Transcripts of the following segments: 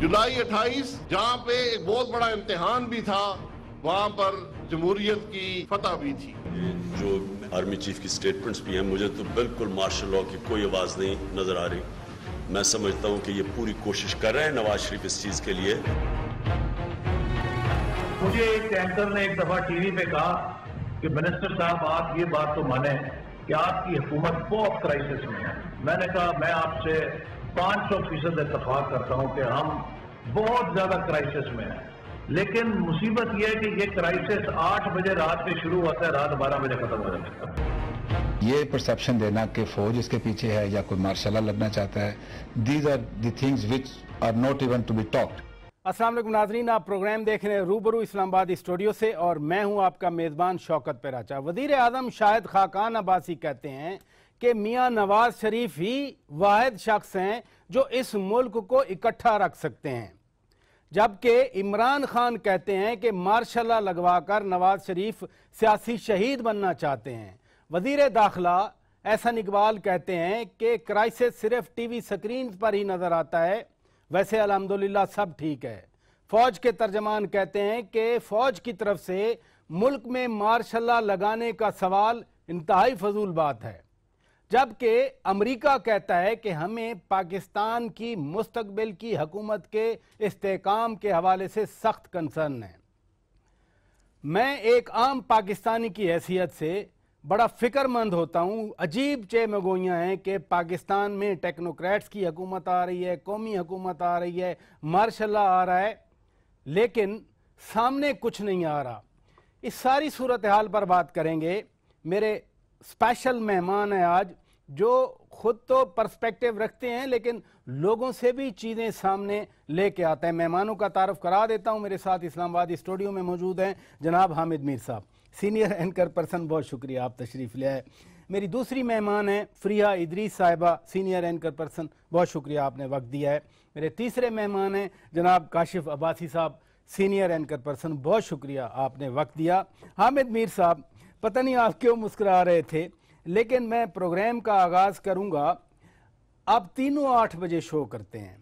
जुलाई 28 जहाँ पे एक बहुत बड़ा इम्तिहान भी था वहाँ पर जमहूरियत की फतह भी थी जो आर्मी चीफ की स्टेटमेंट्स भी हैं मुझे तो बिल्कुल मार्शल लॉ की कोई आवाज़ नहीं नज़र आ रही मैं समझता हूँ कि ये पूरी कोशिश कर रहे हैं नवाज शरीफ इस चीज़ के लिए मुझे एक एंकर ने एक दफ़ा टीवी पे कहा कि मिनिस्टर साहब आप ये बात तो माने कि आपकी हुकूमत बहुत क्राइसिस में है मैंने कहा मैं आपसे पांच सौ फीसद इतफाक करता हूं कि हम बहुत ज्यादा क्राइसिस में हैं लेकिन मुसीबत यह है कि यह क्राइसिस आठ बजे रात में शुरू होता है रात बारह बजे खत्म हो जाता है ये परसेप्शन देना कि फौज इसके पीछे है या कोई मार्शाला लगना चाहता है these are the things which are not even to be talked असलम नाजरीन आप प्रोग्राम देख रहे हैं रूबरू इस्लामाबाद स्टूडियो से और मैं हूं आपका मेज़बान शौकत पेराचा वजीर आजम शाहिद खाकान अब्बासी कहते हैं कि मियां नवाज शरीफ ही वाद शख्स हैं जो इस मुल्क को इकट्ठा रख सकते हैं जबकि इमरान खान कहते हैं कि मार्शाला कर नवाज शरीफ सियासी शहीद बनना चाहते हैं वजीर दाखिला एहसन इकबाल कहते हैं कि क्राइसिस सिर्फ टी वी स्क्रीन पर ही नज़र आता है वैसे अलहमदिल्ला सब ठीक है फ़ौज के तर्जमान कहते हैं कि फ़ौज की तरफ से मुल्क में मार्शाला लगाने का सवाल इंतहाई फजूल बात है जबकि अमरीका कहता है कि हमें पाकिस्तान की मुस्तबिल की हकूमत के इसकाम के हवाले से सख्त कंसर्न है मैं एक आम पाकिस्तानी की हैसियत से बड़ा फिक्रमंद होता हूँ अजीब मगोइयाँ हैं कि पाकिस्तान में टेक्नोक्रेट्स की हकूमत आ रही है कौमी हकूमत आ रही है मार्शल आ रहा है लेकिन सामने कुछ नहीं आ रहा इस सारी सूरत हाल पर बात करेंगे मेरे स्पेशल मेहमान है आज जो खुद तो पर्सपेक्टिव रखते हैं लेकिन लोगों से भी चीज़ें सामने लेके आते हैं मेहमानों का तारफ करा देता हूं मेरे साथ इस्लामाबाद स्टूडियो में मौजूद हैं जनाब हामिद मीर साहब सीनियर एंकर पर्सन बहुत शुक्रिया आप तशरीफ़ ले आए मेरी दूसरी मेहमान है फ्रिया इदरी साहिबा सीनियर एंकर पर्सन बहुत शुक्रिया आपने वक्त दिया है मेरे तीसरे मेहमान हैं जनाब काशिफ अब्बासी साहब सीनियर एंकर पर्सन बहुत शुक्रिया आपने वक्त दिया हामिद मीर साहब पता नहीं आप क्यों मुस्करा रहे थे लेकिन मैं प्रोग्राम का आगाज़ करूँगा आप तीनों आठ बजे शो करते हैं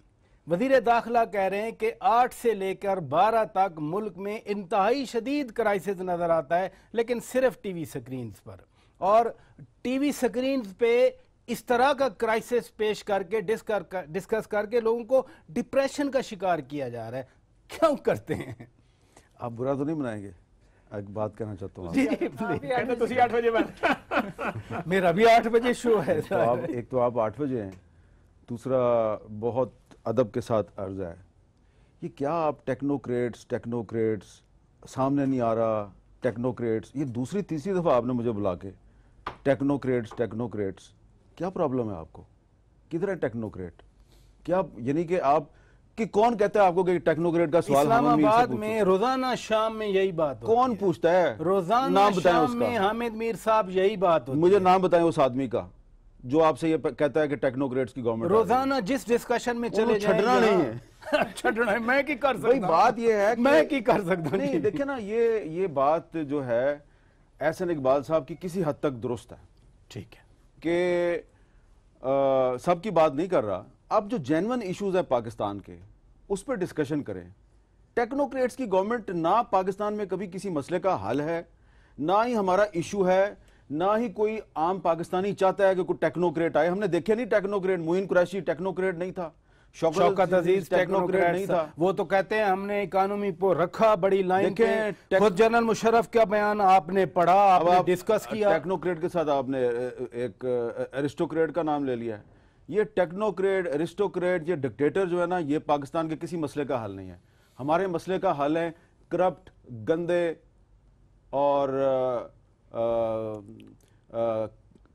वजीर दाखिला कह रहे हैं कि आठ से लेकर बारह तक मुल्क में इंतहाई शदीद क्राइसिस नज़र आता है लेकिन सिर्फ टी वी स्क्रीनस पर और टी वी स्क्रीन पे इस तरह का क्राइसिस पेश करके डिस्कर कर, डिस्कस करके लोगों को डिप्रेशन का शिकार किया जा रहा है क्यों करते हैं आप बुरा तो नहीं बनाएंगे एक बात कहना चाहता हूँ मेरा भी आठ बजे शो है तो आप एक तो आप आठ बजे हैं दूसरा बहुत अदब के साथ अर्ज है ये क्या आप टेक्नोक्रेट्स टेक्नोक्रेट्स सामने नहीं आ रहा टेक्नोक्रेट्स ये दूसरी तीसरी दफ़ा आपने मुझे बुला के टेक्नोक्रेट्स टेक्नोक्रेट्स क्या प्रॉब्लम है आपको किधर है टेक्नोक्रेट क्या यानी कि आप कि कौन कहता है आपको कि टेक्नोक्रेट का सवाल इस्लामाबाद में रोजाना शाम में यही बात कौन पूछता है रोजाना नाम बताए उसमें हामिद मीर साहब यही बात होती मुझे नाम बताए उस आदमी का जो आपसे ये कहता है कि टेक्नोक्रेट्स की गवर्नमेंट रोजाना जिस डिस्कशन में चले छटना नहीं है छटना है मैं की कर सकता बात ये है मैं की कर सकता नहीं देखिए ना ये ये बात जो है एहसन इकबाल साहब की किसी हद तक दुरुस्त है ठीक है कि सबकी बात नहीं कर रहा अब जो जेनवन इश्यूज है पाकिस्तान के उस पर डिस्कशन करें टेक्नोक्रेट्स की गवर्नमेंट ना पाकिस्तान में कभी किसी मसले का हल है ना ही हमारा इशू है ना ही कोई आम पाकिस्तानी चाहता है कि कोई टेक्नोक्रेट आए हमने देखे नहीं टेक्नोक्रेट मोइन कुरैशी टेक्नोक्रेट नहीं था शौकत अजीज टेक्नोक्रेट नहीं था वो तो कहते हैं हमने इकोनॉमी को रखा बड़ी लाइन के खुद जनरल मुशरफ का बयान आपने पढ़ा आपने आप डिस्कस किया टेक्नोक्रेट के साथ आपने एक एरिस्टोक्रेट का नाम ले लिया है ये टेक्नोक्रेट एरिस्टोक्रेट ये डिक्टेटर जो है ना ये पाकिस्तान के किसी मसले का हल नहीं है हमारे मसले का हल है करप्ट गंदे और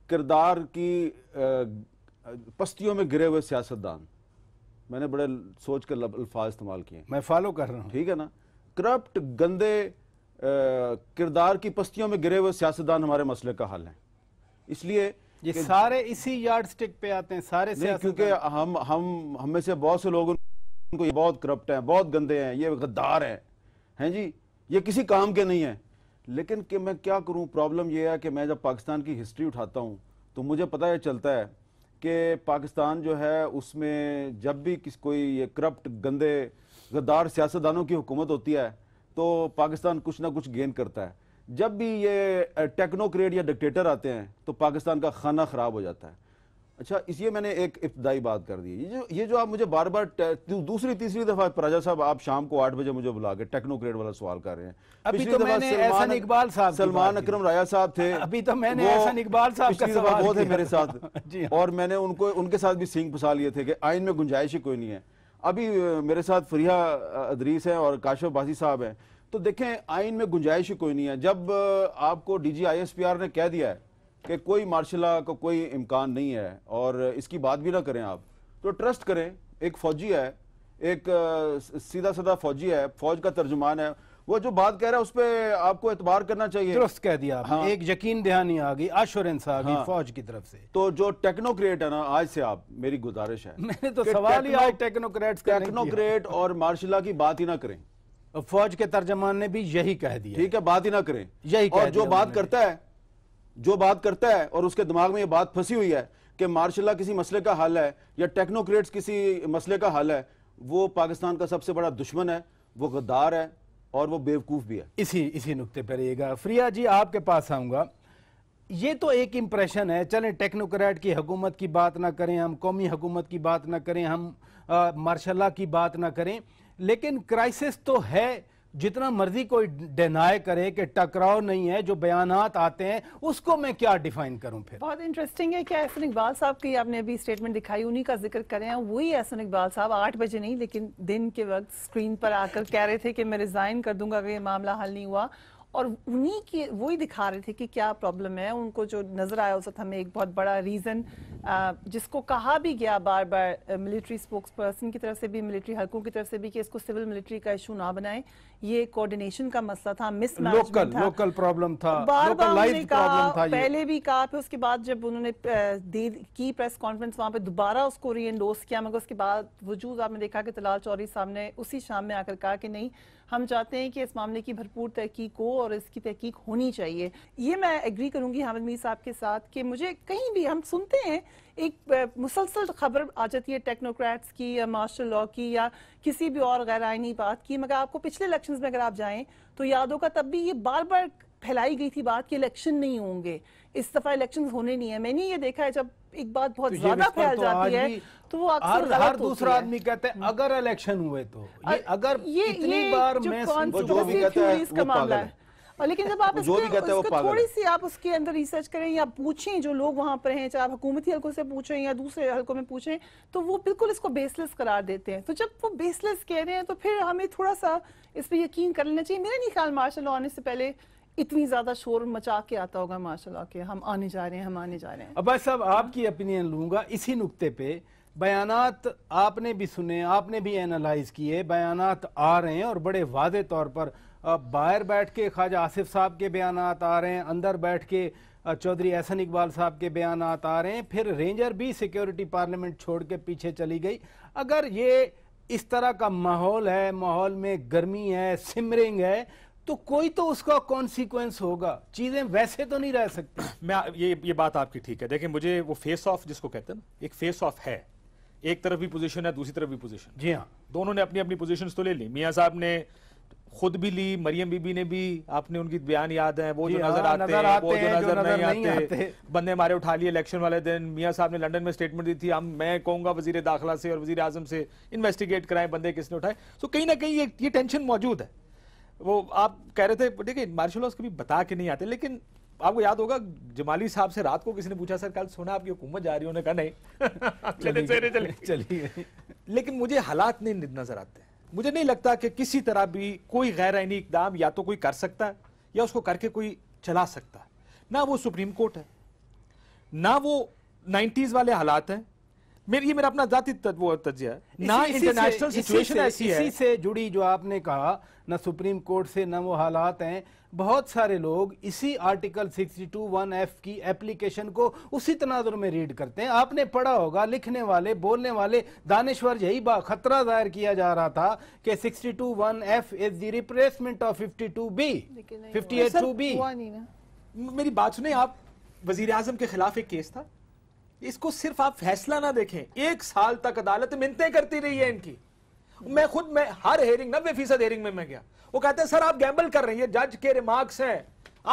किरदार की आ, पस्तियों में गिरे हुए सियासतदान मैंने बड़े सोच कर अल्फाज इस्तेमाल किए मैं फॉलो कर रहा हूँ ठीक है ना करप्ट गंदे किरदार की पस्तियों में गिरे हुए सियासतदान हमारे मसले का हल है इसलिए ये सारे इसी यार्डस्टिक पे आते हैं सारे नहीं क्योंकि हम हम हमें से बहुत से लोग उनको ये बहुत करप्ट हैं बहुत गंदे हैं ये गद्दार हैं हैं जी ये किसी काम के नहीं हैं लेकिन कि मैं क्या करूं प्रॉब्लम ये है कि मैं जब पाकिस्तान की हिस्ट्री उठाता हूं तो मुझे पता ये चलता है कि पाकिस्तान जो है उसमें जब भी किस कोई ये करप्ट गंदे गद्दार सियासतदानों की हुकूमत होती है तो पाकिस्तान कुछ ना कुछ गेन करता है जब भी ये टेक्नोक्रेट या डिक्टेटर आते हैं तो पाकिस्तान का खाना ख़राब हो जाता है अच्छा इसलिए मैंने एक इब्तदाई बात कर दी ये जो ये जो आप मुझे बार बार दूसरी तीसरी दफ़ा प्राजा साहब आप शाम को आठ बजे मुझे बुला के टेक्नोक्रेट वाला सवाल कर रहे हैं अभी तो मैंने एहसन इकबाल साहब सलमान अकरम राया साहब थे अभी तो मैंने एहसन इकबाल साहब का सवाल वो थे मेरे साथ हाँ। और मैंने उनको उनके साथ भी सिंह फसा लिए थे कि आइन में गुंजाइश ही कोई नहीं है अभी मेरे साथ फरिया अदरीस है और काशफ बासी साहब हैं तो देखें आइन में गुंजाइश ही कोई नहीं है जब आपको D G I S P R ने कह दिया है कि कोई मार्शला का को कोई इम्कान नहीं है और इसकी बात भी ना करें आप तो ट्रस्ट करें एक फ़ौजी है एक सीधा साधा फौजी है फौज का तर्जुमान है वो जो बात कह रहा है उस पर आपको एतबार करना चाहिए ट्रस्ट कह दिया हाँ। एक यकीन दहानी आ गई आश्योरेंस आ गई हाँ। फौज की तरफ से तो जो टेक्नोक्रेट है ना आज से आप मेरी गुजारिश है मैंने तो सवाल ही टेक्नोक्रेट टेक्नोक्रेट और मार्शला की बात ही ना करें फौज के तर्जमान ने भी यही कह दिया ठीक है बात ही ना करें यही और जो बात करता है जो बात करता है और उसके दिमाग में ये बात फंसी हुई है कि मार्शल किसी मसले का हल है या टेक्नोक्रेट्स किसी मसले का हल है वो पाकिस्तान का सबसे बड़ा दुश्मन है वो गद्दार है और वो बेवकूफ़ भी है इसी इसी नुकते पर रहिएगा फ्रिया जी आपके पास आऊंगा ये तो एक इंप्रेशन है चले टेक्नोक्रेट की हुकूमत की बात ना करें हम कौमी हुकूमत की बात ना करें हम मार्शल की बात ना करें लेकिन क्राइसिस तो है जितना मर्जी कोई डिनाई करे कि टकराव नहीं है जो बयान आते हैं उसको मैं क्या डिफाइन करूं फिर बहुत इंटरेस्टिंग है क्या एहसन इकबाल साहब की आपने अभी स्टेटमेंट दिखाई उन्हीं का जिक्र करें वही एहसन इकबाल साहब आठ बजे नहीं लेकिन दिन के वक्त स्क्रीन पर आकर कह रहे थे कि मैं रिजाइन कर दूंगा अगर ये मामला हल नहीं हुआ और उन्हीं के वही दिखा रहे थे कि क्या प्रॉब्लम है उनको जो नज़र आया उस हमें एक बहुत बड़ा रीज़न जिसको कहा भी गया बार बार मिलिट्री स्पोक्स पर्सन की तरफ से भी मिलिट्री हलकों की तरफ से भी कि इसको सिविल मिलिट्री का इशू ना बनाए ये कोऑर्डिनेशन का मसला था मिस लोकल था, लोकल प्रॉब्लम था बार बार उन्होंने कहा था पहले भी कहा फिर उसके बाद जब उन्होंने की प्रेस कॉन्फ्रेंस वहां पे दोबारा उसको री किया मगर उसके बाद वजूद आपने देखा कि तलाल चौरी ने उसी शाम में आकर कहा कि नहीं हम चाहते हैं कि इस मामले की भरपूर तहकीक हो और इसकी तहकीक होनी चाहिए ये मैं एग्री करूंगी हामिद मीर साहब के साथ कि मुझे कहीं भी हम सुनते हैं एक मुसलसल खबर आ जाती है टेक्नोक्रेट्स की या मार्शल लॉ की या किसी भी और गैर आइनी बात की मगर आपको पिछले इलेक्शन में अगर आप जाएं तो याद होगा तब भी ये बार बार फैलाई गई थी बात कि इलेक्शन नहीं होंगे इस दफा इलेक्शन होने नहीं है मैंने ये देखा है जब एक बात बहुत तो ज्यादा फैल तो जाती है तो वो अक्सर हर, हर दूसरा आदमी कहते हैं अगर इलेक्शन हुए तो ये अगर ये, इतनी ये बार मैं जो भी कहता है वो पागल है और लेकिन जब आप जो इसके, भी कहते थोड़ी सी आप उसके अंदर रिसर्च करें या पूछें जो लोग वहां पर हैं चाहे आप हुकूमती हलकों से पूछें या दूसरे हलकों में पूछें तो वो बिल्कुल इसको बेसलेस करार देते हैं तो जब वो बेसलेस कह रहे हैं तो फिर हमें थोड़ा सा इस पर यकीन कर लेना चाहिए मेरे नहीं ख्याल मार्शल आने से पहले इतनी ज्यादा शोर मचा के आता होगा माशाल्लाह के हम आने जा रहे हैं हम आने जा रहे हैं भाई साहब आपकी ओपिनियन लूंगा इसी नुकते पे बयानात आपने भी सुने आपने भी एनालाइज किए बयानात आ रहे हैं और बड़े वाज तौर पर बाहर बैठ के ख्वाजा आसिफ साहब के बयान आ रहे हैं अंदर बैठ के चौधरी एहसन इकबाल साहब के बयान आ रहे हैं फिर रेंजर भी सिक्योरिटी पार्लियामेंट छोड़ के पीछे चली गई अगर ये इस तरह का माहौल है माहौल में गर्मी है सिमरिंग है तो कोई तो उसका कॉन्सिक्वेंस होगा चीजें वैसे तो नहीं रह सकती मैं ये ये बात आपकी ठीक है देखिए मुझे वो फेस ऑफ जिसको कहते हैं एक फेस ऑफ है एक तरफ भी पोजीशन है दूसरी तरफ भी पोजीशन जी हाँ दोनों ने अपनी अपनी पोजीशन तो ले ली मियाँ साहब ने खुद भी ली मरियम बीबी ने भी आपने उनकी बयान याद है वो हाँ, जो नजर आते, हैं वो जो नजर, नहीं, नहीं आते, आते बंदे हमारे उठा लिए इलेक्शन वाले दिन मियाँ साहब ने लंदन में स्टेटमेंट दी थी हम मैं कहूंगा वजीर दाखिला से और वजीर आजम से इन्वेस्टिगेट कराएं बंदे किसने उठाए तो कहीं ना कहीं ये टेंशन मौजूद है वो आप कह रहे थे देखिए मार्शल लॉस कभी बता के नहीं आते लेकिन आपको याद होगा जमाली साहब से रात को किसी ने पूछा सर कल सुना आपकी हुकूमत जा रही उन्होंने कहा नहीं चले चले चलिए लेकिन मुझे हालात नहीं नजर आते मुझे नहीं लगता कि किसी तरह भी कोई गैर आइनी इकदाम या तो कोई कर सकता है या उसको करके कोई चला सकता है ना वो सुप्रीम कोर्ट है ना वो नाइन्टीज़ वाले हालात हैं मेरे ये मेरा अपना जाति वो तजिया है ना इंटरनेशनल सिचुएशन ऐसी है इसी से जुड़ी जो आपने कहा ना सुप्रीम कोर्ट से ना वो हालात हैं बहुत सारे लोग इसी आर्टिकल 62 एफ की एप्लीकेशन को उसी तनाजुर में रीड करते हैं आपने पढ़ा होगा लिखने वाले बोलने वाले दानश्वर यही बात खतरा जाहिर किया जा रहा था कि 62 F is the replacement of 52 B 58 two B मेरी बात सुने आप वजीर आजम के खिलाफ एक केस था इसको सिर्फ आप फैसला ना देखें एक साल तक अदालत मिनतें करती रही है इनकी मैं खुद मैं हर हेयरिंग नब्बे फीसद हेयरिंग में मैं गया वो कहते हैं सर आप गैम्बल कर रहे हैं जज के रिमार्क्स हैं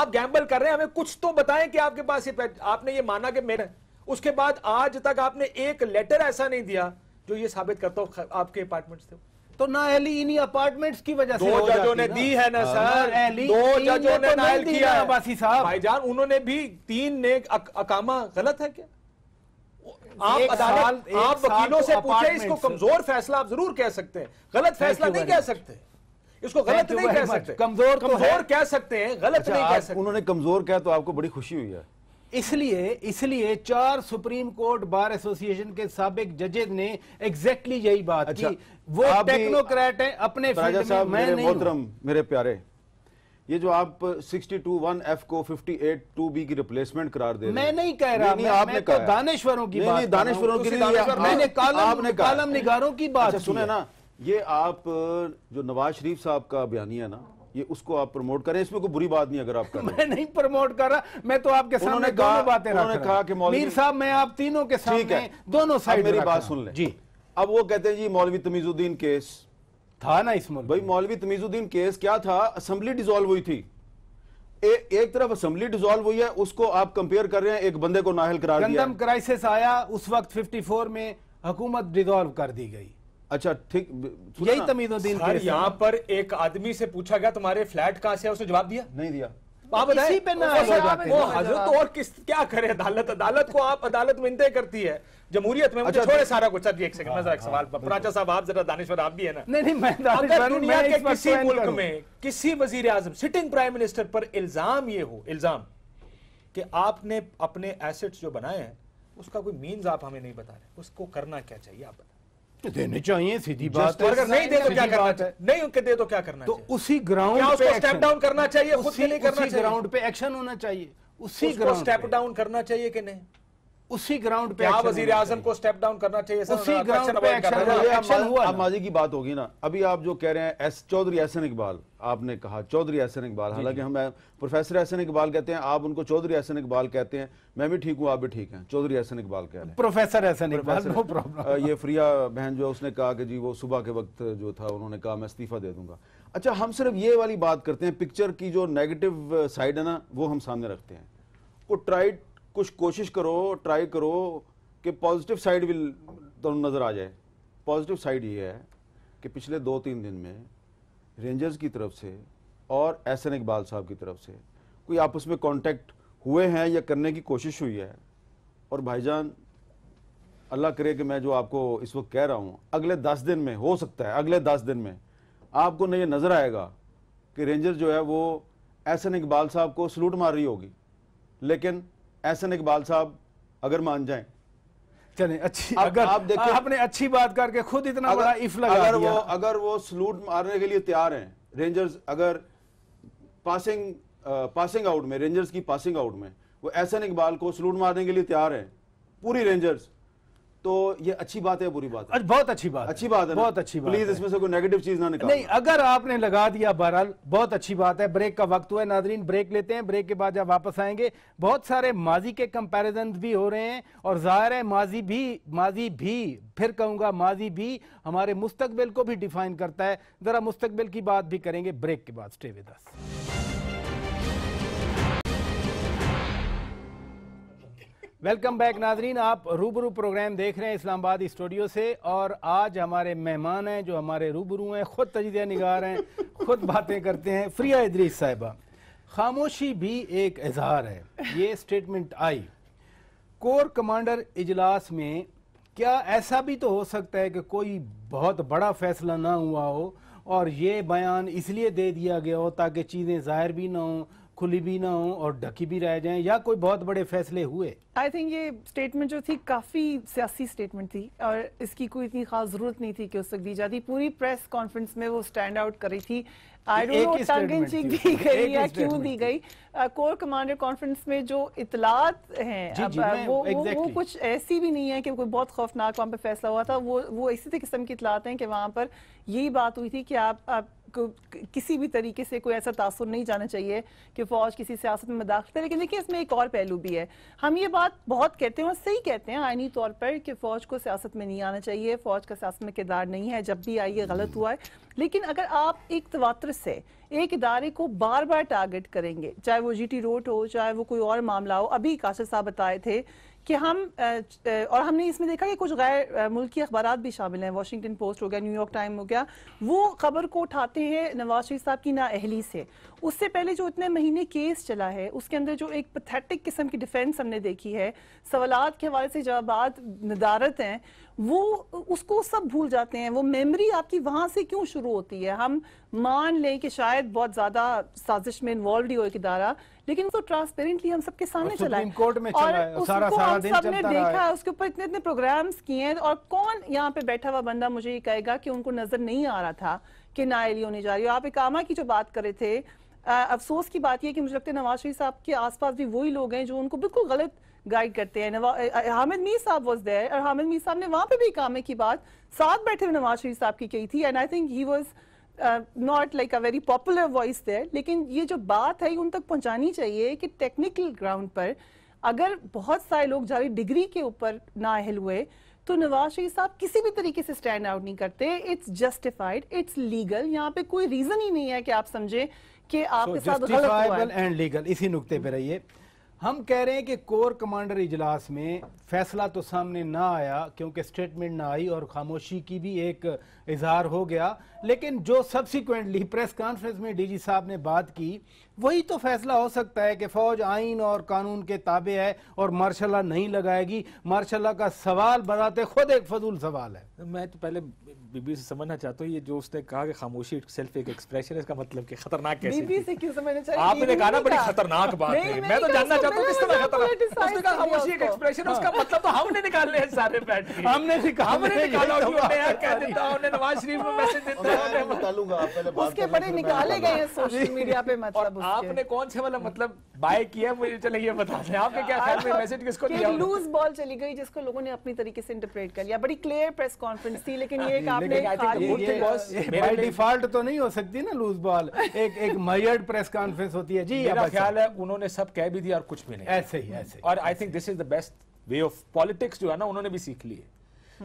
आप गैम्बल कर रहे हैं हमें कुछ तो बताएं कि आपके पास ये आपने ये माना कि मेरा उसके बाद आज तक आपने एक लेटर ऐसा नहीं दिया जो ये साबित करता हो आपके अपार्टमेंट से तो ना एली इन अपार्टमेंट्स की वजह से दो जजों ने दी है ना हाँ, सर दो जजों ने तो नायल किया भाईजान उन्होंने भी तीन ने अकामा गलत है क्या आप अदालत आप वकीलों से पूछे इसको कमजोर फैसला आप जरूर कह सकते हैं गलत फैसला नहीं कह सकते इसको गलत नहीं कह सकते कमजोर तो कमजोर कह सकते हैं गलत अच्छा, नहीं कह सकते उन्होंने कमजोर कहा तो आपको बड़ी खुशी हुई है इसलिए इसलिए चार सुप्रीम कोर्ट बार एसोसिएशन के सबक जजेज ने एग्जैक्टली यही बात अच्छा, की वो टेक्नोक्रेट है अपने फील्ड में मैं नहीं मेरे प्यारे ये जो आप सिक्सटी टू वन एफ को फिफ्टी एट टू बी की रिप्लेसमेंट करार दे मैं नहीं कह रहा नहीं, मैं, आपने मैं तो दानेश्वरों की नहीं, बात दानेश्वरों की मैंने आपने कालम निगारों की बात अच्छा, सुने ना ये आप जो नवाज शरीफ साहब का बयानी है ना ये उसको आप प्रमोट करें इसमें कोई बुरी बात नहीं अगर आप कर मैं नहीं प्रमोट कर रहा मैं तो आपके सामने दोनों बातें उन्होंने कहा कि मीर साहब मैं आप तीनों के सामने दोनों साइड मेरी बात सुन लें जी अब वो कहते हैं जी मौलवी तमीजुद्दीन केस था ना इस मुल्क भाई मौलवी तमीजुद्दीन केस क्या था असम्बली डिजोल्व हुई थी ए, एक तरफ असेंबली डिजोल्व हुई है उसको आप कंपेयर कर रहे हैं एक बंदे को नाहल करार दिया क्राइसिस आया उस वक्त 54 में हुकूमत डिजोल्व कर दी गई अच्छा ठीक यही तमीजुद्दीन यहाँ पर एक आदमी से पूछा गया तुम्हारे फ्लैट कहां से है उसने जवाब दिया नहीं दिया तो तो और किस क्या करे अदालत अदालत को आप अदालत में करती है जमहूरियत में मुझे अच्छा, छोड़े तो- सारा कुछ एक हाँ, सवाल हाँ, प्राचा साहब आप जरा आप भी है ना नहीं किसी मुल्क में किसी वजीर आजम सिटिंग प्राइम मिनिस्टर पर इल्जाम ये हो इल्जाम कि आपने अपने एसेट्स जो बनाए हैं उसका कोई मीन्स आप हमें नहीं बता रहे उसको करना क्या चाहिए आप देने चाहिए सीधी बात तो अगर नहीं दे तो क्या करना चाहिए नहीं उनके दे तो क्या करना तो उसी ग्राउंड पे स्टेप डाउन करना चाहिए खुद के लिए करना चाहिए ग्राउंड पे एक्शन होना चाहिए उसी ग्राउंड स्टेप डाउन करना चाहिए कि नहीं उसी ग्राउंड पे क्या वजीर आजम को स्टेप डाउन करना चाहिए उसी ग्राउंड अब माजी की बात होगी ना अभी आप जो कह रहे हैं एस चौधरी एहसन इकबाल आपने कहा चौधरी एहसन इकबाल हालांकि हम प्रोफेसर एहसन इकबाल कहते हैं आप उनको चौधरी एहसन इकबाल कहते हैं मैं भी ठीक हूँ आप भी ठीक हैं चौधरी एहसन इकबाल कह रहे हैं professor Ahsan Iqbal no problem ये फ्रिया बहन जो उसने कहा कि जी वो सुबह के वक्त जो था उन्होंने कहा मैं इस्तीफा दे दूंगा अच्छा हम सिर्फ ये वाली बात करते हैं पिक्चर की जो नेगेटिव साइड है ना वो हम सामने रखते हैं वो ट्राइड कुछ कोशिश करो ट्राई करो कि पॉजिटिव साइड भी तुम नज़र आ जाए पॉजिटिव साइड ये है कि पिछले दो तीन दिन में रेंजर्स की तरफ से और एस एन इकबाल साहब की तरफ से कोई आपस में कांटेक्ट हुए हैं या करने की कोशिश हुई है और भाईजान अल्लाह करे कि मैं जो आपको इस वक्त कह रहा हूँ अगले दस दिन में हो सकता है अगले दस दिन में आपको नहीं नज़र आएगा कि रेंजर जो है वो एस एन इकबाल साहब को सलूट मार रही होगी लेकिन एहसन इकबाल साहब अगर मान जाए चले अच्छी अगर, अगर आप देखिए आपने अच्छी बात करके खुद इतना अगर, बड़ा इफ लगा अगर वो अगर वो सलूट मारने के लिए तैयार हैं रेंजर्स अगर पासिंग आ, पासिंग आउट में रेंजर्स की पासिंग आउट में वो एहसन इकबाल को सलूट मारने के लिए तैयार हैं पूरी रेंजर्स तो ये अच्छी बात है बुरी बात है बहुत अच्छी बात अच्छी बात है बहुत अच्छी बात प्लीज इसमें से कोई नेगेटिव चीज ना निकाल नहीं अगर आपने लगा दिया बहरहाल बहुत अच्छी बात है ब्रेक का वक्त हुआ है नाजरीन ब्रेक लेते हैं ब्रेक के बाद जब वापस आएंगे बहुत सारे माजी के कंपेरिजन भी हो रहे हैं और जाहिर है माजी भी माजी भी फिर कहूंगा माजी भी हमारे मुस्तबिल को भी डिफाइन करता है जरा मुस्तबिल की बात भी करेंगे ब्रेक के बाद stay with us welcome back नाजरीन आप रूबरू प्रोग्राम देख रहे हैं इस्लामाबाद स्टूडियो से और आज हमारे मेहमान हैं जो हमारे रूबरू हैं ख़ुद तजिया निगार हैं ख़ुद बातें करते हैं फ्रिया इदरीस साहिबा खामोशी भी एक इजहार है ये स्टेटमेंट आई कोर कमांडर इजलास में क्या ऐसा भी तो हो सकता है कि कोई बहुत बड़ा फैसला ना हुआ हो और ये बयान इसलिए दे दिया गया हो ताकि चीज़ें ज़ाहिर भी ना हों खुली भी ना हो और ढकी भी रह जाए या कोई बहुत बड़े फैसले हुए आई थिंक ये स्टेटमेंट जो थी काफ़ी सियासी स्टेटमेंट थी और इसकी कोई इतनी खास ज़रूरत नहीं थी कि उस तक दी जाती पूरी प्रेस कॉन्फ्रेंस में वो स्टैंड आउट करी थी आई डोंट नो टंग दी गई या क्यों दी गई कोर कमांडर कॉन्फ्रेंस में जो इतलात हैं जी, अब, जी, वो, exactly. वो वो कुछ ऐसी भी नहीं है कि कोई बहुत खौफनाक वहां पर फैसला हुआ था वो वो इसी किस्म की इतलात हैं कि वहां पर यही बात हुई थी कि आप आप किसी भी तरीके से कोई ऐसा तासर नहीं जाना चाहिए कि फौज किसी सियासत में मदाखलत है लेकिन देखिए इसमें एक और पहलू भी है हम ये बात बहुत कहते हैं और सही कहते हैं आइनी तौर पर कि फौज को सियासत में नहीं आना चाहिए फौज का सियासत में किरदार नहीं है जब भी आई ये गलत हुआ है लेकिन अगर आप एक तवातर से एक इदारे को बार बार टारगेट करेंगे चाहे वो जी टी रोड हो चाहे वो कोई और मामला हो अभी काशिफ साहब बताए थे कि हम और हमने इसमें देखा कि कुछ गैर मुल्की अखबार भी शामिल हैं वाशिंगटन पोस्ट हो गया न्यूयॉर्क टाइम हो गया वो खबर को उठाते हैं नवाज शरीफ साहब की नाअहली से उससे पहले जो इतने महीने केस चला है उसके अंदर जो एक पथेटिक किस्म की डिफेंस हमने देखी है सवालत के हवाले से जवाब नदारत हैं वो उसको सब भूल जाते हैं वो मेमोरी आपकी वहां से क्यों शुरू होती है हम मान लें कि शायद बहुत ज़्यादा साजिश में इन्वॉल्व ही हो एक इदारा लेकिन उसको ट्रांसपेरेंटली तो हम सबके सामने चला कोर्ट में और उसको सारा, हम देखा है उसके ऊपर इतने इतने प्रोग्राम्स किए हैं और कौन यहाँ पे बैठा हुआ बंदा मुझे ये कहेगा कि उनको नज़र नहीं आ रहा था कि नाइली होने जा रही हो आप इकामा की जो बात कर रहे थे अफसोस की बात यह कि मुझे लगता है नवाज शरीफ साहब के आसपास भी वही लोग हैं जो उनको बिल्कुल गलत गाइड करते हैं हामिद मीर साहब वॉज देर और हामिद मीर साहब ने वहां पर भी कामे की बात साथ बैठे हुए नवाज शरीफ साहब की कही थी and I think he was not like a very popular voice there लेकिन ये जो बात है उन तक पहुंचानी चाहिए कि टेक्निकल ग्राउंड पर अगर बहुत सारे लोग जारी डिग्री के ऊपर नाअहल हुए तो नवाज शरीफ साहब किसी भी तरीके से स्टैंड आउट नहीं करते इट्स जस्टिफाइड इट्स लीगल यहाँ पे कोई रीजन ही नहीं है कि आप समझे कि आपके so, साथ गलत हुआ है एंड लीगल इसी नुक्ते पे रहिए हम कह रहे हैं कि कोर कमांडर इजलास में फैसला तो सामने ना आया क्योंकि स्टेटमेंट ना आई और खामोशी की भी एक इजहार हो गया लेकिन जो सब्सिक्वेंटली प्रेस कॉन्फ्रेंस में डीजी साहब ने बात की वही तो फैसला हो सकता है कि फौज आइन और कानून के ताबे है और मार्शाला नहीं लगाएगी मार्शाला का सवाल बनाते खुद एक फजूल सवाल है मैं तो पहले बीबी से समझना चाहता हूँ ये जो उसने कहा कि खामोशी सेल्फ एक एक्सप्रेशन है इसका मतलब कि खतरनाक कैसे बीबी से क्यों समझना चाहिए आपने कहा ना बड़ी खतरनाक बात है मैं तो जानना चाहता हूँ किस तरह खतरनाक उसने कहा खामोशी एक एक्सप्रेशन है उसका मतलब तो हमने निकाल लिया है सारे बैठ हमने हमने निकाला तो यार कह देता हमने नवाज शरीफ को मैसेज देता उसके बड़े निकाले गए हैं सोशल मीडिया पे मतलब आपने कौन से वाला मतलब बाय किया मुझे चले ये बता दें आपने क्या ख्याल में मैसेज किसको दिया लूज बॉल चली गई जिसको लोगों ने अपनी तरीके से इंटरप्रेट कर लिया बड़ी क्लियर प्रेस कॉन्फ्रेंस थी लेकिन ये आपने मेरा डिफॉल्ट तो नहीं हो सकती ना लूज बॉल एक एक मयर्ड प्रेस कॉन्फ्रेंस होती है जी मेरा अच्छा। ख्याल है उन्होंने सब कह भी दिया और कुछ भी नहीं ऐसे ही ऐसे और I think this is the best way of politics जो है ना उन्होंने भी सीख ली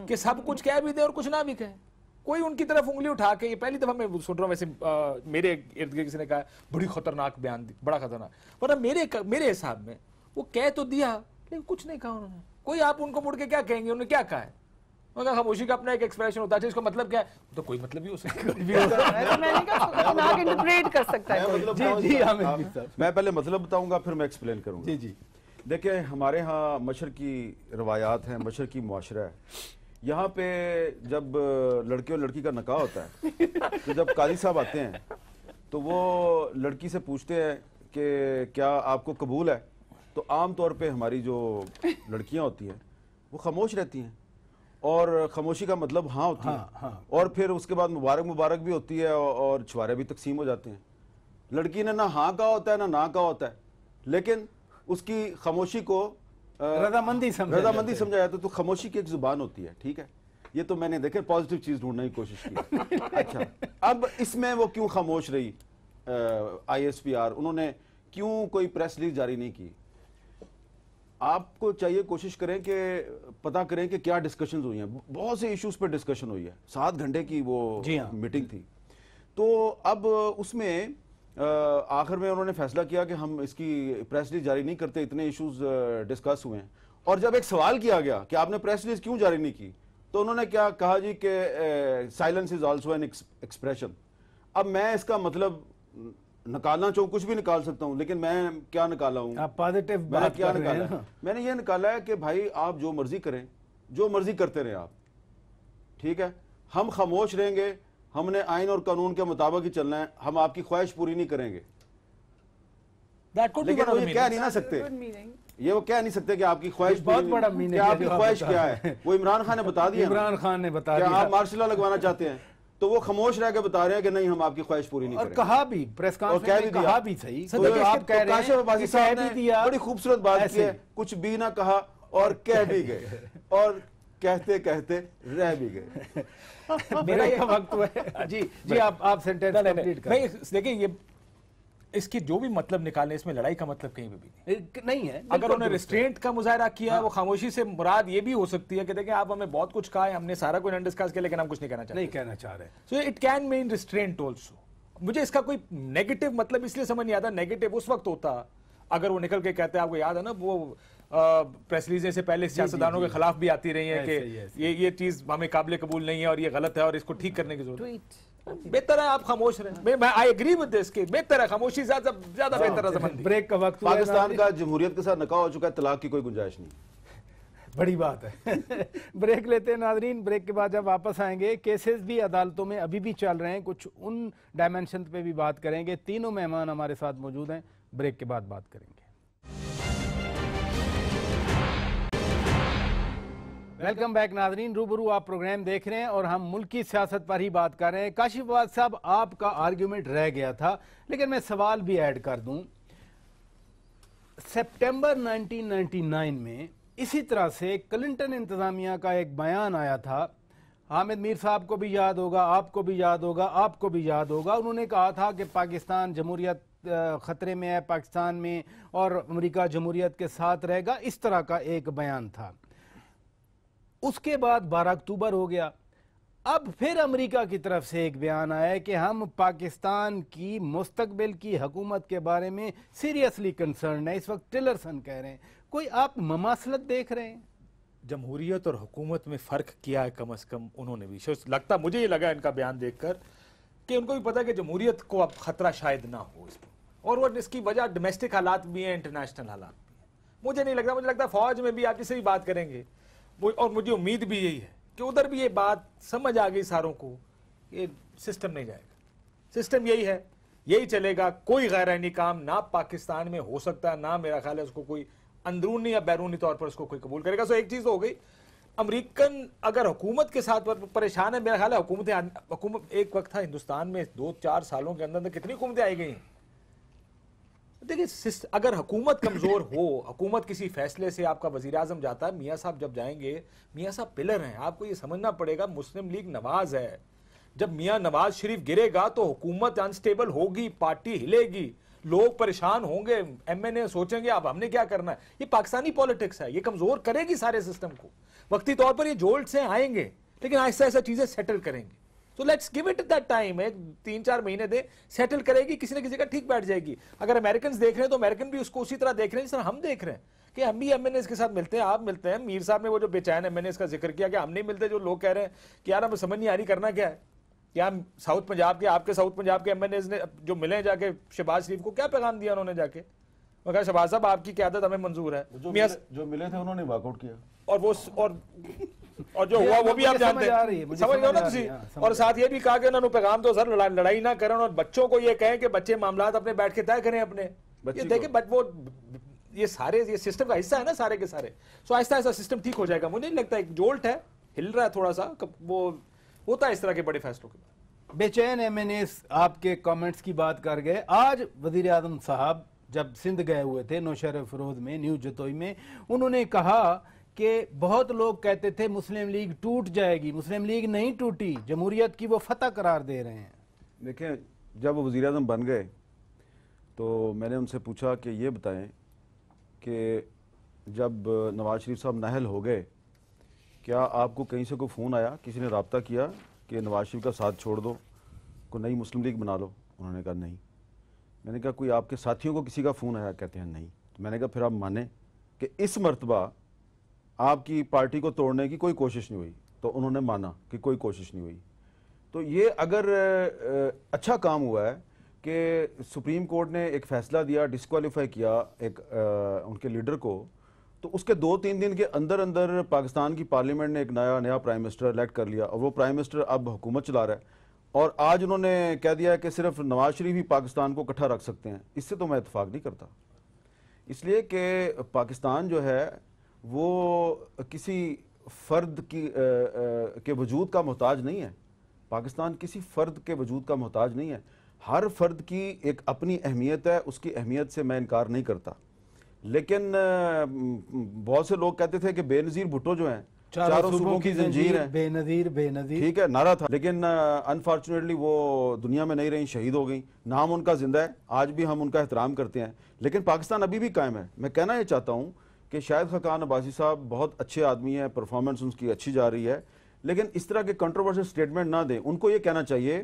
कि सब कुछ कह भी दे और कुछ ना भी कहे कोई उनकी तरफ उंगली उठा के ये पहली दफा मैं सुन रहा हूँ वैसे आ, मेरे इर्द गिर्द किसी ने कहा बड़ी खतरनाक बयान दी बड़ा खतरनाक वरना मेरे मेरे हिसाब में वो कह तो दिया लेकिन कुछ नहीं कहा उन्होंने कोई आप उनको मुड़ के क्या कहेंगे उन्होंने क्या कहा है खामोशी का अपना एक एक्सप्रेशन होता है इसका मतलब क्या है तो कोई मतलब ही हो सकता है मैं पहले मतलब बताऊंगा फिर मैं एक्सप्लेन करूंगा जी जी देखिए हमारे यहाँ मशर की रवायात है मशर की मुआरा है यहाँ पे जब लड़के और लड़की का नकाह होता है तो जब काजी साहब आते हैं तो वो लड़की से पूछते हैं कि क्या आपको कबूल है तो आम तौर पे हमारी जो लड़कियाँ होती हैं वो खामोश रहती हैं और खामोशी का मतलब हाँ होता हाँ, है हाँ। और फिर उसके बाद मुबारक मुबारक भी होती है और छुआरे भी तकसीम हो जाते हैं लड़की ने ना हाँ कहा होता है ना ना कहा होता है लेकिन उसकी खामोशी को रजामंदी समझा रजामंदी समझा जाता तो खामोशी की एक जुबान होती है ठीक है ये तो मैंने देखे पॉजिटिव चीज ढूंढने की कोशिश की अच्छा अब इसमें वो क्यों खामोश रही आई एस पी आर उन्होंने क्यों कोई प्रेस रिलीज जारी नहीं की आपको चाहिए कोशिश करें कि पता करें कि क्या डिस्कशन हुई हैं बहुत से इश्यूज पर डिस्कशन हुई है सात घंटे की वो मीटिंग हाँ। थी तो अब उसमें आखिर में उन्होंने फैसला किया कि हम इसकी प्रेस रिलीज जारी नहीं करते इतने इश्यूज डिस्कस हुए हैं और जब एक सवाल किया गया कि आपने प्रेस रिलीज क्यों जारी नहीं की तो उन्होंने क्या कहा जी कि silence is also an expression अब मैं इसका मतलब निकालना चाहूँ कुछ भी निकाल सकता हूँ लेकिन मैं क्या निकाला हूँ पॉजिटिव मैंने क्या निकाला मैंने ये निकाला है कि भाई आप जो मर्जी करें जो मर्जी करते रहे आप ठीक है हम खामोश रहेंगे हमने आइन और कानून के मुताबिक ही चलना है हम आपकी ख्वाहिश पूरी नहीं करेंगे लेकिन वो ये कह नहीं ना सकते ये वो कह नहीं सकते कि आपकी ख्वाहिश बहुत बड़ा मीनिंग है आपकी ख्वाहिश क्या है वो इमरान खान ने बता दिया इमरान खान ने बता दिया आप मार्शल लगवाना चाहते हैं तो वो खामोश रह के बता रहे हैं कि नहीं हम आपकी ख्वाहिश पूरी नहीं और कहा भी प्रेस कॉन्फ्रेंस में कहा भी सही तो आप कह रहे हैं बड़ी खूबसूरत बात की है कुछ भी ना कहा और कह भी गए और कहते कहते रह भी गए मेरा यह वक्त है जी अच्छा, जी आप आप सेंटेंस कंप्लीट करें नहीं देखिए ये इसकी जो भी मतलब निकाले इसमें लड़ाई का मतलब कहीं पे भी नहीं नहीं है अगर उन्होंने रिस्ट्रेंट का मुजाहरा किया हाँ। वो खामोशी से मुराद ये भी हो सकती है कि देखें आप हमें बहुत कुछ कहा है हमने सारा कुछ अंडरस्कास किया लेकिन हम कुछ नहीं कहना चाहते नहीं कहना चाह रहे so it can mean restraint also मुझे इसका कोई नेगेटिव मतलब इसलिए समझ नहीं आता नेगेटिव उस वक्त होता अगर वो निकल के कहते हैं आपको याद है ना वो प्रेस रिलीजें से पहले सियासतदानों के खिलाफ भी आती रही हैं कि ये ये चीज़ हमें काबिल कबूल नहीं है और ये गलत है और इसको ठीक करने की जरूरत बेहतर है आप खामोश रहे मैं आई एग्री विद दिस के बेहतर है खामोशी ज्यादा ज्यादा बेहतर है ब्रेक का वक्त पाकिस्तान का जमहूरियत के साथ नकाह हो चुका है तलाक की कोई गुंजाइश नहीं बड़ी बात है ब्रेक लेते हैं नाजरीन ब्रेक के बाद जब वापस आएंगे केसेस भी अदालतों में अभी भी चल रहे हैं कुछ उन डायमेंशन पे भी बात करेंगे तीनों मेहमान हमारे साथ मौजूद हैं ब्रेक के बाद बात करेंगे वेलकम बैक नाजरीन रूबरू आप प्रोग्राम देख रहे हैं और हम मुल्क की सियासत पर ही बात कर रहे हैं काशिफ वाद साहब आपका आर्ग्यूमेंट रह गया था लेकिन मैं सवाल भी ऐड कर दूं सितंबर 1999 में इसी तरह से क्लिंटन इंतज़ामिया का एक बयान आया था हामिद मीर साहब को भी याद होगा आपको भी याद होगा आपको भी याद होगा उन्होंने कहा था कि पाकिस्तान जमहूरियत ख़तरे में है पाकिस्तान में और अमरीका जमहूरियत के साथ रहेगा इस तरह का एक बयान था उसके बाद बारह अक्टूबर हो गया अब फिर अमेरिका की तरफ से एक बयान आया कि हम पाकिस्तान की मुस्तबिल की हकूमत के बारे में सीरियसली कंसर्न है इस वक्त टिलरसन कह रहे हैं कोई आप ममासलत देख रहे हैं जमहूरियत और हुकूमत में फ़र्क किया है कम अज़ कम उन्होंने भी लगता मुझे ये लगा इनका बयान देखकर कि उनको भी पता है कि जमहूरियत को अब ख़तरा शायद ना हो और वो इसकी वजह डोमेस्टिक हालात भी हैं इंटरनेशनल हालात भी हैं मुझे नहीं लगता मुझे लगता फ़ौज में भी आप इसे भी बात करेंगे और मुझे उम्मीद भी यही है कि उधर भी ये बात समझ आ गई सारों को ये सिस्टम नहीं जाएगा सिस्टम यही है यही चलेगा कोई गैर काम ना पाकिस्तान में हो सकता है ना मेरा ख्याल है उसको कोई अंदरूनी या बैरूनी तौर पर उसको कोई कबूल करेगा सो एक चीज़ हो गई अमरीकन अगर हुकूमत के साथ पर परेशान है मेरा ख्याल है हुकूमतें हुकूमत एक वक्त था हिंदुस्तान में दो चार सालों के अंदर अंदर कितनी हुकूमतें आई गई हैं देखिए अगर हुकूमत कमज़ोर हो हुकूमत किसी फैसले से आपका वजीर आजम जाता है मियाँ साहब जब जाएंगे मियाँ साहब पिलर हैं आपको ये समझना पड़ेगा मुस्लिम लीग नवाज है जब मियाँ नवाज शरीफ गिरेगा तो हुकूमत अनस्टेबल होगी पार्टी हिलेगी लोग परेशान होंगे एम एन ए सोचेंगे अब हमने क्या करना है ये पाकिस्तानी पॉलिटिक्स है ये कमज़ोर करेगी सारे सिस्टम को वक्ती तौर पर ये जोल्ट से आएंगे लेकिन ऐसा ऐसा चीज़ें सेटल करेंगे so let's give it that time एक तीन चार महीने दे सेटल करेगी किसी ना किसी का ठीक बैठ जाएगी अगर अमेरिकन देख रहे हैं तो अमेरिकन भी उसको उसी तरह देख रहे हैं जिस तरह हम देख रहे हैं कि हम भी एम के साथ मिलते हैं आप मिलते हैं मीर साहब ने वो जो बेचैन एम एन का जिक्र किया कि हम नहीं मिलते जो लोग कह रहे हैं कि यार हमें समझ नहीं आ रही करना क्या है क्या साउथ पंजाब के आपके साउथ पंजाब के एम ने जो मिले जाके शहबाज शरीफ को क्या पैगाम दिया उन्होंने जाके मगर शहबाज साहब आपकी क्या हमें मंजूर है जो मिले, थे उन्होंने वर्कआउट किया और वो और और जो हुआ वो भी आप जानते हैं समझ गए ना तुम हाँ, और साथ ये भी कहा कि उन्होंने पैगाम दो सर लड़ाई ना करें और बच्चों को ये कहें कि बच्चे मामला अपने बैठ के तय करें अपने देखिए बट वो ये सारे ये सिस्टम का हिस्सा है ना सारे के सारे सो आहिस्ता आहिस्ता सिस्टम ठीक हो जाएगा मुझे नहीं लगता एक जोल्ट है हिल रहा है थोड़ा सा वो होता है इस तरह के बड़े फैसलों के बेचैन एम एन एस आपके कमेंट्स की बात कर गए आज वजीर आजम साहब जब सिंध गए हुए थे नौशहर फरोज में न्यू जतोई में उन्होंने कहा कि बहुत लोग कहते थे मुस्लिम लीग टूट जाएगी मुस्लिम लीग नहीं टूटी जमहूरियत की वो फतह करार दे रहे हैं देखें जब वो वज़ी अजम बन गए तो मैंने उनसे पूछा कि ये बताएं कि जब नवाज शरीफ साहब नहल हो गए क्या आपको कहीं से कोई फ़ोन आया किसी ने रबता किया कि नवाज शरीफ का साथ छोड़ दो कोई नई मुस्लिम लीग बना लो उन्होंने कहा नहीं मैंने कहा कोई आपके साथियों को किसी का फ़ोन आया कहते हैं नहीं तो मैंने कहा फिर आप माने कि इस मरतबा आपकी पार्टी को तोड़ने की कोई कोशिश नहीं हुई तो उन्होंने माना कि कोई कोशिश नहीं हुई तो ये अगर अच्छा काम हुआ है कि सुप्रीम कोर्ट ने एक फैसला दिया डिसक्वालीफाई किया एक आ, उनके लीडर को तो उसके दो तीन दिन के अंदर अंदर पाकिस्तान की पार्लियामेंट ने एक नया नया प्राइम मिनिस्टर इलेक्ट कर लिया और वो प्राइम मिनिस्टर अब हुकूमत चला रहा है और आज उन्होंने कह दिया कि सिर्फ नवाज शरीफ ही पाकिस्तान को इकट्ठा रख सकते हैं इससे तो मैं इतफाक़ नहीं करता इसलिए कि पाकिस्तान जो है वो किसी फ़र्द की आ, आ, के वजूद का मोहताज नहीं है पाकिस्तान किसी फ़र्द के वजूद का मोहताज नहीं है हर फ़र्द की एक अपनी अहमियत है उसकी अहमियत से मैं इनकार नहीं करता लेकिन बहुत से लोग कहते थे कि बेनज़ीर भुट्टो जो हैं चारों सूबों की जंजीर है बेनजीर बेनजीर ठीक है नारा था लेकिन अनफॉर्चुनेटली वो दुनिया में नहीं रही शहीद हो गई नाम उनका जिंदा है आज भी हम उनका एहतराम करते हैं लेकिन पाकिस्तान अभी भी कायम है मैं कहना यह चाहता हूँ कि शायद खकान अब्बासी साहब बहुत अच्छे आदमी हैं परफॉर्मेंस उनकी अच्छी जा रही है लेकिन इस तरह के कंट्रोवर्सियल स्टेटमेंट ना दें उनको ये कहना चाहिए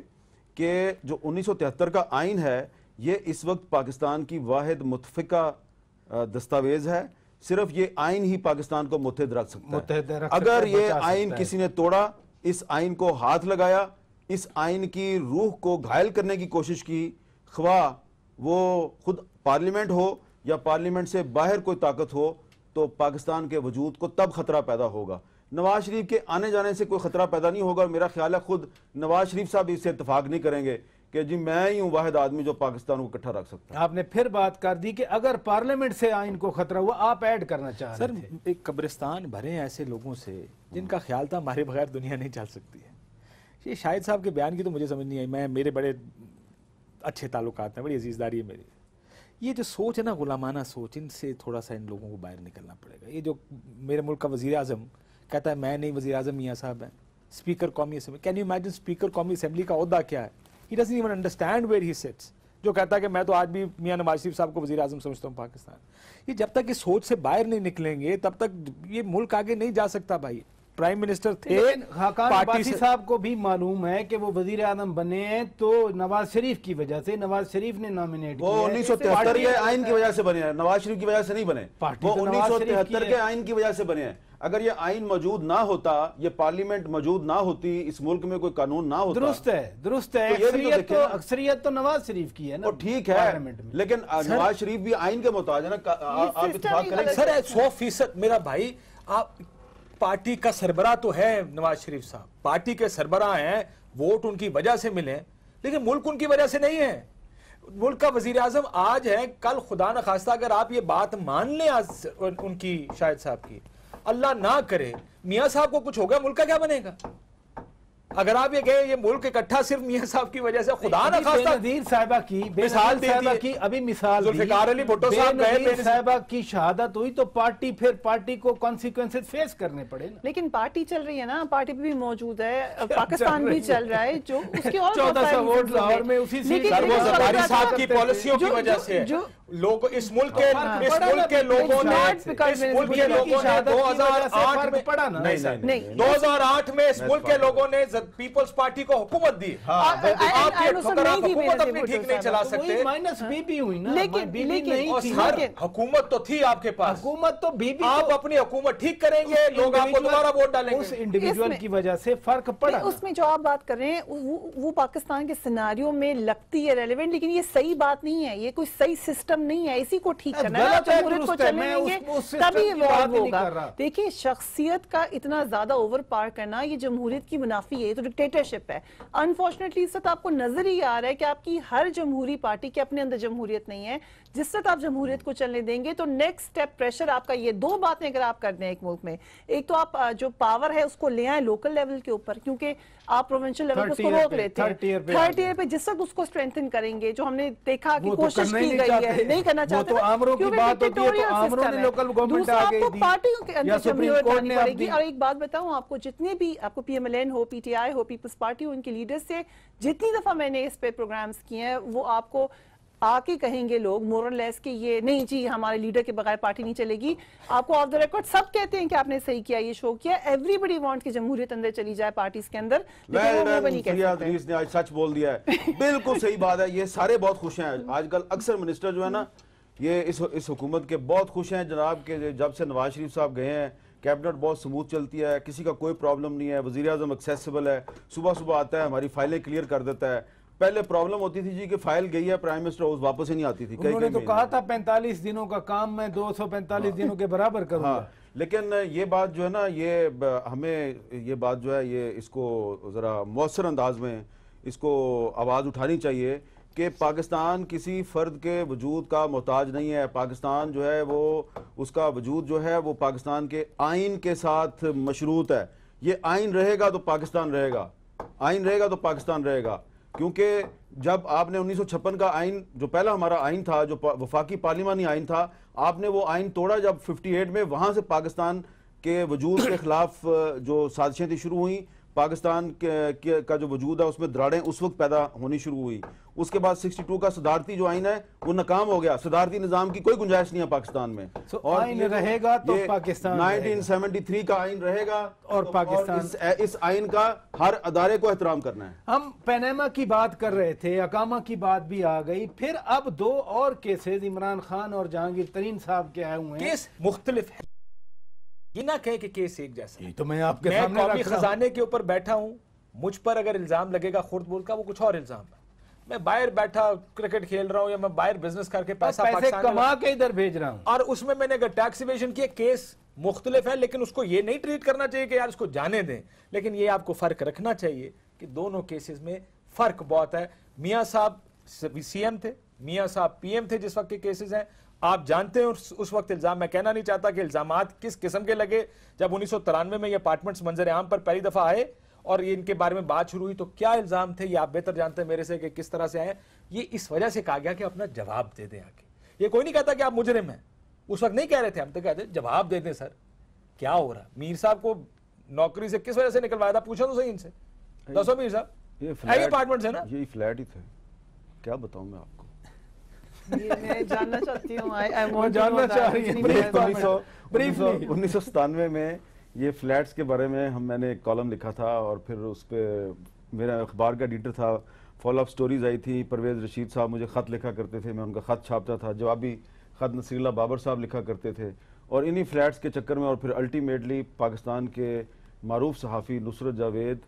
कि जो तिहत्तर का आइन है ये इस वक्त पाकिस्तान की वाद मुतफ़ा दस्तावेज़ है सिर्फ ये आइन ही पाकिस्तान को मुतहद रख सकता है अगर ये आइन किसी ने तोड़ा इस आइन को हाथ लगाया इस आइन की रूह को घायल करने की कोशिश की ख्वा वो खुद पार्लियामेंट हो या पार्लियामेंट से बाहर कोई ताकत हो तो पाकिस्तान के वजूद को तब खतरा पैदा होगा नवाज शरीफ के आने जाने से कोई ख़तरा पैदा नहीं होगा और मेरा ख्याल है खुद नवाज शरीफ साहब इससे इतफाक़ नहीं करेंगे कि जी मैं ही हूँ वाहिद आदमी जो पाकिस्तान को इकट्ठा रख सकता हूँ आपने फिर बात कर दी कि अगर पार्लियामेंट से आइन को खतरा हुआ आप ऐड करना चाह सर थे। एक कब्रिस्तान भरे ऐसे लोगों से जिनका हम्म। ख्याल था हमारे बगैर दुनिया नहीं चल सकती है ये शाहिद साहब के बयान की तो मुझे समझ नहीं आई मैं मेरे बड़े अच्छे ताल्लुक हैं बड़ी अजीजदारी है मेरी ये जो सोच है ना गुलामाना सोच इनसे थोड़ा सा इन लोगों को बाहर निकलना पड़ेगा ये जो मेरे मुल्क का वजी अजम कहता है मैं नहीं वजी अजम मियाँ साहब हैं स्पीकर कौमी assembly can you imagine speaker कौमी असम्बली का अहदा क्या है he doesn't even understand where he sets जो कहता है कि मैं तो आज भी मियाँ नवाज शरीफ साहब को वजी अजम समझता हूँ पाकिस्तान ये जब तक इस सोच से बाहर नहीं निकलेंगे तब तक ये मुल्क आगे नहीं जा सकता भाई प्राइम मिनिस्टर थे पार्टी साहब को भी मालूम है कि वो वजीर आजम बने हैं तो नवाज शरीफ की वजह से नवाज शरीफ ने नॉमिनेट वो उन्नीस सौ तिहत्तर के आइन की वजह से बने हैं नवाज शरीफ की वजह से नहीं बने वो तो उन्नीस सौ तिहत्तर के आइन की वजह से बने हैं अगर ये आइन मौजूद ना होता ये पार्लियामेंट मौजूद ना होती इस मुल्क में कोई कानून ना होता दुरुस्त है दुरुस्त है तो, तो अक्सरियत तो, अक्सरियत तो नवाज शरीफ की है ना ठीक है लेकिन नवाज शरीफ भी आइन के मोहताज है ना आप सौ फीसद मेरा भाई आप पार्टी का सरबरा तो है नवाज शरीफ साहब पार्टी के सरबरा हैं वोट उनकी वजह से मिले लेकिन मुल्क उनकी वजह से नहीं है मुल्क का वजीर आजम आज है कल खुदा न खास्ता अगर आप ये बात मान लें आज उनकी शायद साहब की अल्लाह ना करे मियाँ साहब को कुछ होगा मुल्क का क्या बनेगा अगर आप ये कहें ये मुल्क इकट्ठा सिर्फ मियाँ साहब की वजह से खुदा ना खासा नजीर साहबा की मिसाल साहबा की अभी मिसाल अली भुट्टो साहब साहबा की शहादत हुई तो पार्टी फिर पार्टी को कॉन्सिक्वेंस फेस करने पड़े ना लेकिन पार्टी चल रही है ना पार्टी भी मौजूद है पाकिस्तान भी चल रहा है जो चौदह सौ वोट लाहौर में उसी साहब की पॉलिसियों की वजह से लोग इस मुल्क के हाँ। इस मुल्क के लोगों ने इस मुल्क के लोगों ने 2008 में पढ़ा ना नहीं नहीं 2008 में इस मुल्क के लोगों ने पीपल्स पार्टी को हुकूमत दी हाँ, आप ये हुकूमत अपनी ठीक नहीं चला सकते माइनस बीबी हुई ना लेकिन हर हुकूमत तो थी आपके पास हुकूमत तो बीबी आप तो- अपनी हुकूमत ठीक करेंगे लोग आपको दोबारा वोट डालेंगे उस इंडिविजुअल की वजह से फर्क पड़ा उसमें जो आप बात कर रहे हैं वो पाकिस्तान के सिनारियों में लगती है रेलिवेंट लेकिन ये सही बात नहीं है ये कोई सही सिस्टम नहीं है इसी को ठीक करना है को चलने तभी होगा देखिए शख्सियत का इतना ज्यादा ओवर पार करना ये जमहूरियत की मुनाफी है तो डिक्टेटरशिप है अनफॉर्चुनेटली इस वक्त आपको नजर ही आ रहा है कि आपकी हर जमहूरी पार्टी के अपने अंदर जमहूरियत नहीं है जिस तक आप जमहूरियत को चलने देंगे तो नेक्स्ट स्टेप प्रेशर आपका ये दो बातें अगर आप कर दें एक मुल्क में एक तो आप जो पावर है उसको ले आए लोकल लेवल के ऊपर क्योंकि आप प्रोविंशियल लेवल उसको रोक लेते हैं थर्ड ईयर पे जिस तक उसको स्ट्रेंथन करेंगे जो हमने देखा कि तो कोशिश की गई है नहीं करना चाहते पार्टियों तो तो के पार्टी और एक बात बताऊँ आपको जितने भी आपको एन हो पीटीआई हो पीपल्स पार्टी हो उनके लीडर्स से जितनी दफा मैंने इस पे प्रोग्राम्स किए हैं वो आपको आके कहेंगे लोग मोरल लेस कि ये नहीं जी हमारे लीडर के बगैर पार्टी नहीं चलेगी आपको ऑफ द रिकॉर्ड सब कहते हैं कि आपने सही किया ये शो किया एवरीबडी वॉन्ट की जमहूरियत अंदर चली जाए पार्टी के अंदर सच बोल दिया है बिल्कुल सही बात है ये सारे बहुत खुश हैं आजकल अक्सर मिनिस्टर जो है ना ये इस इस हुकूमत के बहुत खुश हैं जनाब के जब से नवाज शरीफ साहब गए हैं कैबिनेट बहुत स्मूथ चलती है किसी का कोई प्रॉब्लम नहीं है वजी अजम एक्सेसिबल है सुबह सुबह आता है हमारी फाइलें क्लियर कर देता है पहले प्रॉब्लम होती थी जी कि फाइल गई है प्राइम मिनिस्टर हाउस वापस ही नहीं आती थी उन्होंने तो कहा था 45 दिनों का काम मैं 245 हाँ, दिनों के बराबर करूंगा हाँ, लेकिन ये बात जो है ना ये हमें ये बात जो है ये इसको ज़रा मौसर अंदाज में इसको आवाज़ उठानी चाहिए कि पाकिस्तान किसी फ़र्द के वजूद का मोहताज नहीं है पाकिस्तान जो है वो उसका वजूद जो है वो पाकिस्तान के आइन के साथ मशरूत है ये आइन रहेगा तो पाकिस्तान रहेगा आइन रहेगा तो पाकिस्तान रहेगा क्योंकि जब आपने उन्नीस का आइन जो पहला हमारा आइन था जो वफाकी पार्लिमानी आइन था आपने वो आइन तोड़ा जब 58 में वहां से पाकिस्तान के वजूद के खिलाफ जो साजिशें थी शुरू हुई पाकिस्तान का जो वजूद है उसमें दराड़ें उस वक्त पैदा होनी शुरू हुई उसके बाद 62 का सिदारती जो आइन है वो नाकाम हो गया सिदारती निज़ाम की कोई गुंजाइश नहीं है पाकिस्तान में so, और आइन रहेगा तो पाकिस्तान 1973 का आइन रहेगा और तो, पाकिस्तान और इस, इस आइन का हर अदारे को एहतराम करना है हम पैनामा की बात कर रहे थे अकामा की बात भी आ गई फिर अब दो और केसेज इमरान खान और जहांगीर तरीन साहब के आए हुए हैं केस मुख्तलिफ है ये ना कहे कि केस एक जैसा ये तो मैं आपके मैं सामने कौमी खजाने के ऊपर बैठा हूं मुझ पर अगर इल्ज़ाम लगेगा खुर्द बोल का वो कुछ और इल्ज़ाम है मैं बाहर बैठा क्रिकेट खेल रहा हूँ या मैं बाहर बिजनेस करके पैसा पैसे कमा के इधर भेज रहा हूँ और उसमें मैंने अगर टैक्स इवेशन किया केस मुख्तलिफ है लेकिन उसको ये नहीं ट्रीट करना चाहिए कि यार उसको जाने दें लेकिन ये आपको फ़र्क रखना चाहिए कि दोनों केसेस में फ़र्क बहुत है मियाँ साहब सीएम थे मियाँ साहब पीएम थे जिस वक्त के केसेस हैं आप जानते हैं उस, उस वक्त इल्जाम मैं कहना नहीं चाहता कि इल्जाम किस किस्म के लगे जब उन्नीस में ये अपार्टमेंट्स मंजर आम पर पहली दफा आए और ये इनके बारे में बात शुरू हुई तो क्या इल्जाम थे ये आप बेहतर जानते हैं मेरे से कि किस तरह से आए ये इस वजह से कहा गया कि अपना जवाब दे दें आके ये कोई नहीं कहता कि आप मुजरिम हैं उस वक्त नहीं कह रहे थे हम तो कहते जवाब दे दें सर क्या हो रहा मीर साहब को नौकरी से किस वजह से निकलवाया था पूछा तो सही इनसे दसो मीर साहब ये अपार्टमेंट है ना ये फ्लैट ही थे क्या बताऊं मैं आपको मैं जानना चाहती उन्नीस सौ सतानवे में ये फ्लैट्स के बारे में हम मैंने एक कॉलम लिखा था और फिर उस पर मेरा अखबार का एडिटर था फॉलोअप स्टोरीज आई थी परवेज़ रशीद साहब मुझे ख़त लिखा करते थे मैं उनका ख़त छापता था जवाबी ख़त नसीला बाबर साहब लिखा करते थे और इन्हीं फ्लैट्स के चक्कर में और फिर अल्टीमेटली पाकिस्तान के मरूफ सहाफ़ी नुसरत जावेद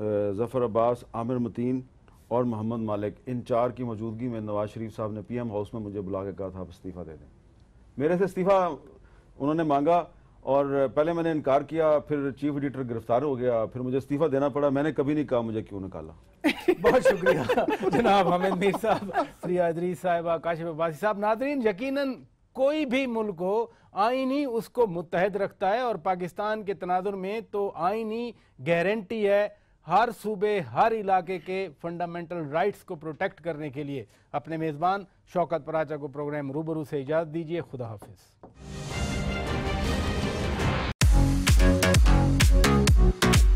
ज़फ़र अब्बास आमिर मतीन और मोहम्मद मालिक इन चार की मौजूदगी में नवाज शरीफ साहब ने पीएम हाउस में मुझे बुला के कहा था आप इस्तीफ़ा दे दें मेरे से इस्तीफ़ा उन्होंने मांगा और पहले मैंने इनकार किया फिर चीफ एडिटर गिरफ्तार हो गया फिर मुझे इस्तीफ़ा देना पड़ा मैंने कभी नहीं कहा मुझे क्यों निकाला बहुत शुक्रिया जनाब हमिद मीर साहब फ्रिया साहब काशिफ अब्बासी साहब नादरीन यकीन कोई भी मुल्क हो आईनी उसको मुतहद रखता है और पाकिस्तान के तनाजुर में तो आईनी गारंटी है हर सूबे हर इलाके के फंडामेंटल राइट्स को प्रोटेक्ट करने के लिए अपने मेज़बान शौकत पराचा को प्रोग्राम रूबरू से इजाज़त दीजिए खुदा हाफिज़